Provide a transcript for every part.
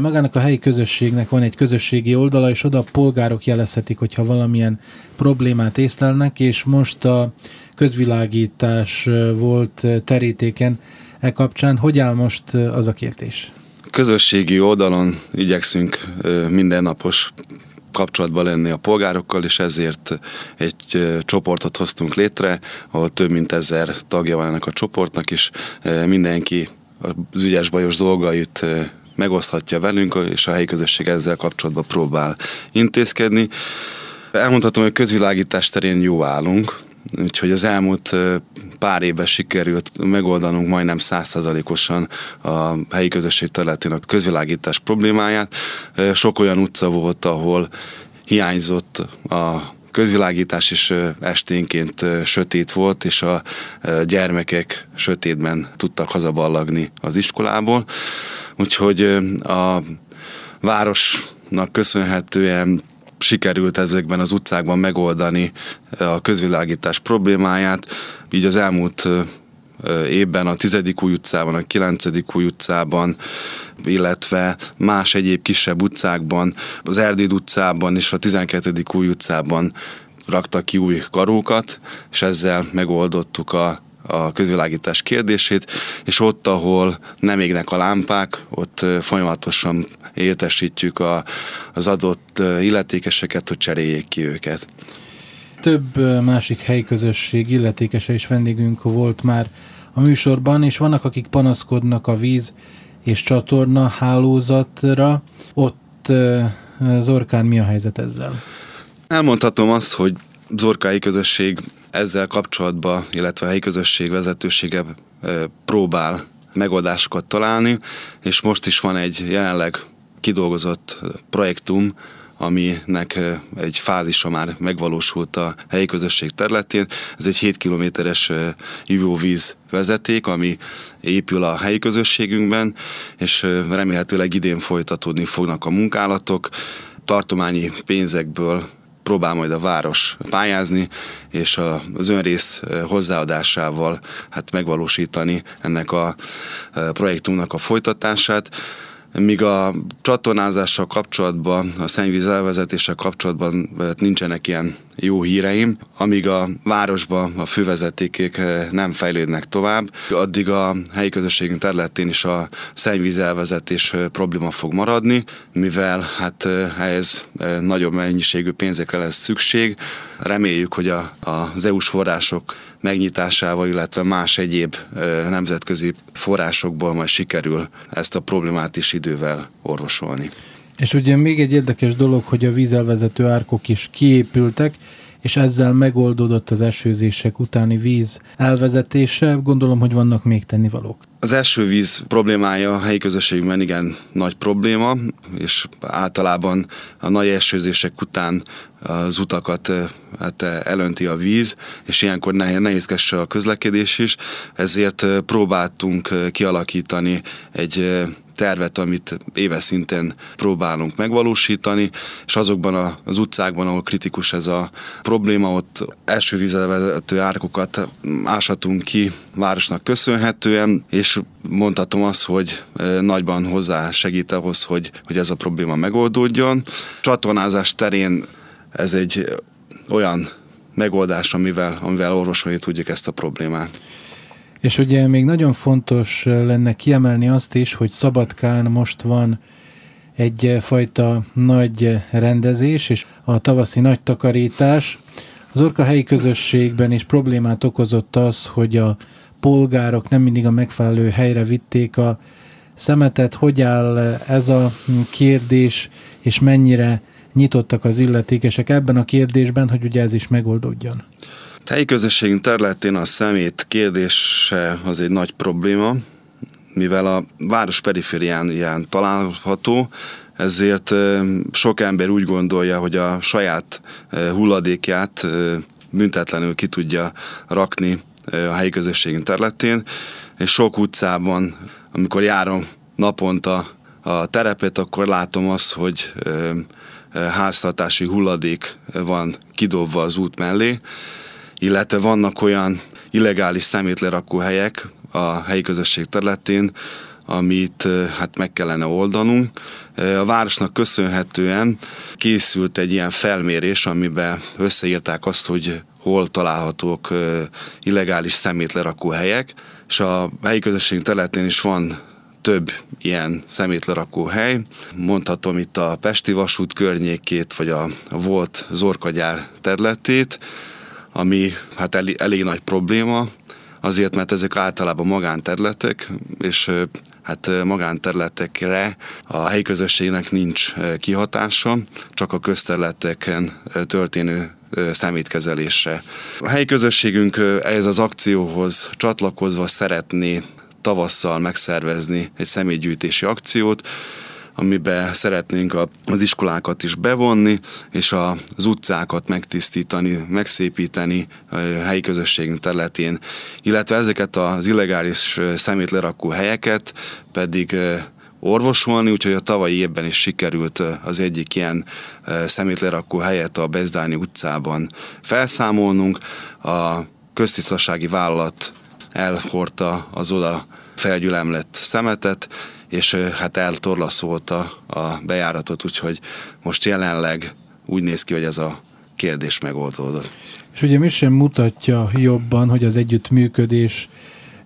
Magának a helyi közösségnek van egy közösségi oldala, és oda a polgárok jelezhetik, hogyha valamilyen problémát észlelnek, és most a közvilágítás volt terítéken e kapcsán. Hogy áll most az a kérdés? Közösségi oldalon igyekszünk mindennapos kapcsolatban lenni a polgárokkal, és ezért egy csoportot hoztunk létre, ahol több mint ezer tagja van ennek a csoportnak, és mindenki az ügyes bajos dolgait megoszthatja velünk, és a helyi közösség ezzel kapcsolatban próbál intézkedni. Elmondhatom, hogy közvilágítás terén jó állunk, Úgyhogy az elmúlt pár évben sikerült megoldanunk majdnem százszerzalékosan a helyi közösség területén a közvilágítás problémáját. Sok olyan utca volt, ahol hiányzott a közvilágítás is esténként sötét volt, és a gyermekek sötétben tudtak hazaballagni az iskolából. Úgyhogy a városnak köszönhetően sikerült ezekben az utcákban megoldani a közvilágítás problémáját. Így az elmúlt évben a 10. új utcában, a 9. új utcában, illetve más egyéb kisebb utcákban, az Erdéd utcában és a 12. új utcában raktak ki új karókat, és ezzel megoldottuk a a közvilágítás kérdését, és ott, ahol nem égnek a lámpák, ott folyamatosan értesítjük a, az adott illetékeseket, hogy cseréljék ki őket. Több másik helyközösség illetékese és vendégünk volt már a műsorban, és vannak, akik panaszkodnak a víz és csatorna hálózatra. Ott Zorkán mi a helyzet ezzel? Elmondhatom azt, hogy Zorkái közösség ezzel kapcsolatban, illetve a helyi közösség vezetősége próbál megoldásokat találni, és most is van egy jelenleg kidolgozott projektum, aminek egy fázisa már megvalósult a helyi közösség területén. Ez egy 7 kilométeres jövővíz vezeték, ami épül a helyi közösségünkben, és remélhetőleg idén folytatódni fognak a munkálatok. Tartományi pénzekből próbál majd a város pályázni, és az önrész hozzáadásával hát megvalósítani ennek a projektumnak a folytatását míg a csatornázással kapcsolatban, a szennyvíz elvezetéssel kapcsolatban nincsenek ilyen jó híreim. Amíg a városba a fővezetékék eh, nem fejlődnek tovább, addig a helyi közösségünk területén is a szennyvízelvezetés eh, probléma fog maradni, mivel hát eh, ehhez nagyobb mennyiségű pénzekre lesz szükség. Reméljük, hogy a, az EU-s források megnyitásával, illetve más egyéb nemzetközi forrásokból majd sikerül ezt a problémát is idővel orvosolni. És ugye még egy érdekes dolog, hogy a vízelvezető árkok is kiépültek, és ezzel megoldódott az esőzések utáni víz elvezetése. Gondolom, hogy vannak még tennivalók. Az első víz problémája a helyi közösségben igen nagy probléma, és általában a nagy esőzések után az utakat eh, hát eh, elönti a víz, és ilyenkor nehézkes a közlekedés is, ezért eh, próbáltunk kialakítani egy tervet, amit éves szinten próbálunk megvalósítani, és azokban az utcákban, ahol kritikus ez a probléma, ott első vizelvezető árkokat ásatunk ki városnak köszönhetően, és mondhatom azt, hogy e, nagyban hozzá segít ahhoz, hogy, hogy ez a probléma megoldódjon. Csatornázás terén ez egy olyan megoldás, amivel, amivel orvosolni tudjuk ezt a problémát. És ugye még nagyon fontos lenne kiemelni azt is, hogy Szabadkán most van egyfajta nagy rendezés, és a tavaszi nagy takarítás. Az Orka helyi közösségben is problémát okozott az, hogy a polgárok nem mindig a megfelelő helyre vitték a szemetet. Hogy áll ez a kérdés, és mennyire nyitottak az illetékesek ebben a kérdésben, hogy ugye ez is megoldódjon? helyi közösségünk területén a szemét kérdése az egy nagy probléma, mivel a város periférián található, ezért sok ember úgy gondolja, hogy a saját hulladékját büntetlenül ki tudja rakni a helyi közösségünk területén, és sok utcában, amikor járom naponta a terepet, akkor látom azt, hogy háztartási hulladék van kidobva az út mellé, illetve vannak olyan illegális szemétlerakó helyek a helyi közösség területén, amit hát meg kellene oldanunk. A városnak köszönhetően készült egy ilyen felmérés, amiben összeírták azt, hogy hol találhatók illegális szemétlerakó helyek, és a helyi közösség területén is van több ilyen szemétlerakó hely. Mondhatom itt a Pesti vasút környékét, vagy a, a volt Zorkagyár területét, ami hát elég, elég nagy probléma, azért, mert ezek általában magánterületek, és hát magánterületekre a helyi közösségnek nincs kihatása, csak a közterületeken történő szemétkezelésre. A helyi közösségünk ehhez az akcióhoz csatlakozva szeretné tavasszal megszervezni egy személygyűjtési akciót, amiben szeretnénk az iskolákat is bevonni, és az utcákat megtisztítani, megszépíteni a helyi közösségünk területén, illetve ezeket az illegális szemétlerakó helyeket pedig orvosolni, úgyhogy a tavalyi évben is sikerült az egyik ilyen szemétlerakó helyet a Bezdáni utcában felszámolnunk. A köztisztasági vállalat elhordta az oda felgyülemlett szemetet, és hát eltorlaszolta a bejáratot, úgyhogy most jelenleg úgy néz ki, hogy ez a kérdés megoldódott. És ugye mi sem mutatja jobban, hogy az együttműködés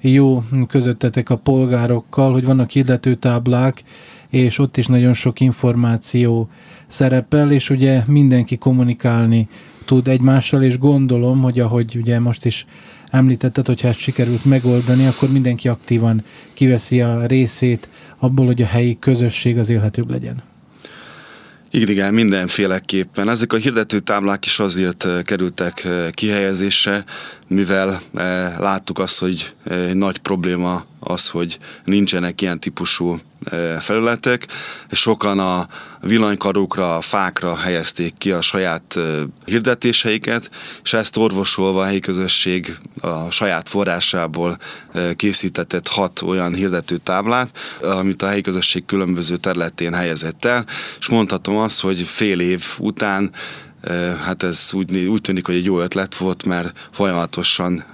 jó közöttetek a polgárokkal, hogy vannak táblák, és ott is nagyon sok információ szerepel, és ugye mindenki kommunikálni tud egymással, és gondolom, hogy ahogy ugye most is említetted, hogyha ezt sikerült megoldani, akkor mindenki aktívan kiveszi a részét abból, hogy a helyi közösség az élhetőbb legyen. Igen, mindenféleképpen. Ezek a hirdető táblák is azért eh, kerültek eh, kihelyezésre, mivel eh, láttuk azt, hogy eh, nagy probléma az, hogy nincsenek ilyen típusú eh, felületek, és sokan a villanykarókra, a fákra helyezték ki a saját hirdetéseiket, és ezt orvosolva a helyi közösség a saját forrásából készítetett hat olyan hirdető táblát, amit a helyi közösség különböző területén helyezett el, és mondhatom azt, hogy fél év után hát ez úgy, úgy tűnik, hogy egy jó ötlet volt, mert folyamatosan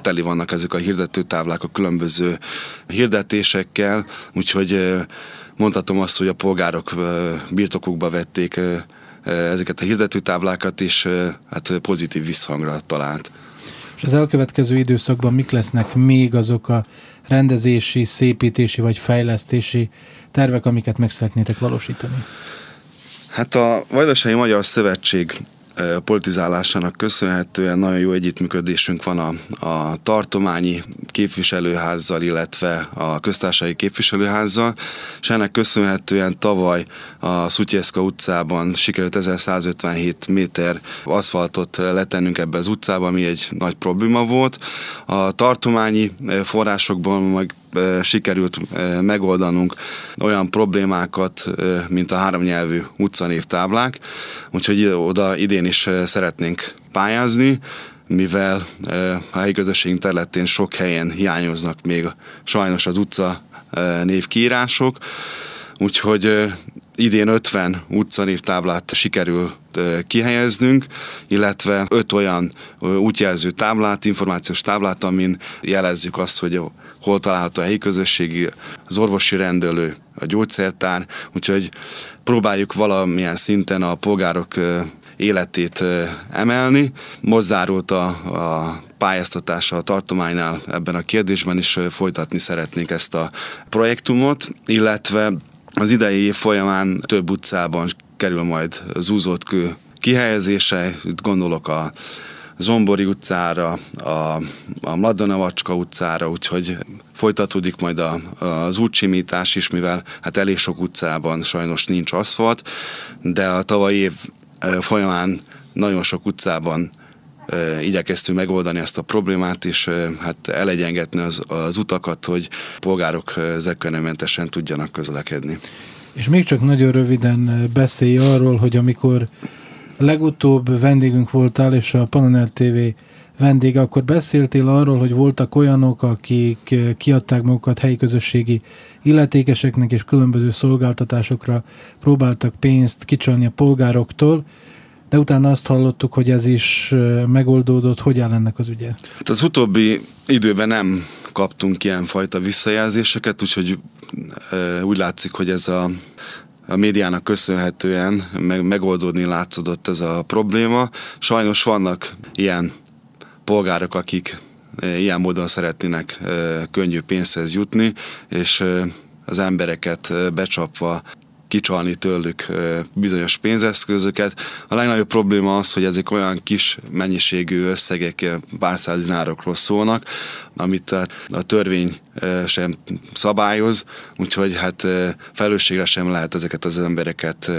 teli vannak ezek a hirdetőtáblák a különböző hirdetésekkel, úgyhogy mondhatom azt, hogy a polgárok birtokukba vették ezeket a hirdetőtáblákat, és hát pozitív visszhangra talált. És az elkövetkező időszakban mik lesznek még azok a rendezési, szépítési vagy fejlesztési tervek, amiket meg szeretnétek valósítani? Hát a Vajdasági Magyar Szövetség politizálásának köszönhetően nagyon jó együttműködésünk van a, a tartományi képviselőházzal, illetve a köztársasági képviselőházzal, és ennek köszönhetően tavaly a Szutyeszka utcában sikerült 1157 méter aszfaltot letennünk ebbe az utcába, ami egy nagy probléma volt. A tartományi forrásokból meg sikerült megoldanunk olyan problémákat, mint a háromnyelvű táblák, úgyhogy oda idén is szeretnénk pályázni, mivel a helyi közösségünk területén sok helyen hiányoznak még sajnos az utca kiírások, úgyhogy Idén 50 utcanévtáblát sikerül kihelyeznünk, illetve öt olyan útjelző táblát, információs táblát, amin jelezzük azt, hogy hol található a helyi közösségi, az orvosi rendelő, a gyógyszertár, úgyhogy próbáljuk valamilyen szinten a polgárok életét emelni. Most zárult a, a pályáztatása a tartománynál ebben a kérdésben is folytatni szeretnénk ezt a projektumot, illetve az idei év folyamán több utcában kerül majd zúzott kő kihelyezése, gondolok a Zombori utcára, a, a Mladanavacska utcára, úgyhogy folytatódik majd a, az útsimítás is, mivel hát elég sok utcában sajnos nincs aszfalt, de a tavalyi év folyamán nagyon sok utcában igyekeztünk megoldani ezt a problémát, és hát elegyengetni az, az utakat, hogy polgárok zökkenőmentesen tudjanak közlekedni. És még csak nagyon röviden beszélj arról, hogy amikor legutóbb vendégünk voltál, és a Panonel TV vendége, akkor beszéltél arról, hogy voltak olyanok, akik kiadták magukat helyi közösségi illetékeseknek, és különböző szolgáltatásokra próbáltak pénzt kicsalni a polgároktól, de utána azt hallottuk, hogy ez is megoldódott. Hogy áll ennek az ügye? Hát az utóbbi időben nem kaptunk ilyenfajta visszajelzéseket, úgyhogy úgy látszik, hogy ez a a médiának köszönhetően meg, megoldódni látszódott ez a probléma. Sajnos vannak ilyen polgárok, akik ilyen módon szeretnének könnyű pénzhez jutni, és az embereket becsapva kicsalni tőlük bizonyos pénzeszközöket. A legnagyobb probléma az, hogy ezek olyan kis mennyiségű összegek, pár száz dinárokról szólnak, amit a törvény sem szabályoz, úgyhogy hát felelősségre sem lehet ezeket az embereket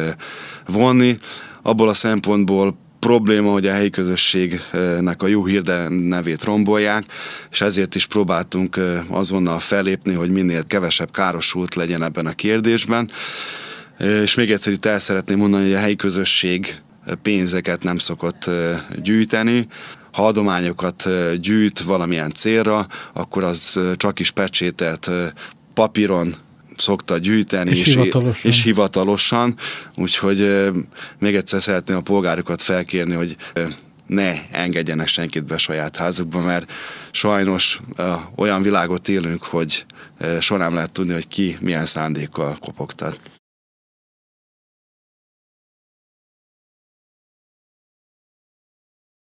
vonni. Abból a szempontból probléma, hogy a helyi közösségnek a jó hírde nevét rombolják, és ezért is próbáltunk azonnal fellépni, hogy minél kevesebb károsult legyen ebben a kérdésben. És még egyszer itt el szeretném mondani, hogy a helyi közösség pénzeket nem szokott gyűjteni. Ha adományokat gyűjt valamilyen célra, akkor az csak is pecsételt papíron szokta gyűjteni, és, és hivatalosan. És hivatalosan. Úgyhogy még egyszer szeretném a polgárokat felkérni, hogy ne engedjenek senkit be saját házukba, mert sajnos olyan világot élünk, hogy soha nem lehet tudni, hogy ki milyen szándékkal kopogtat.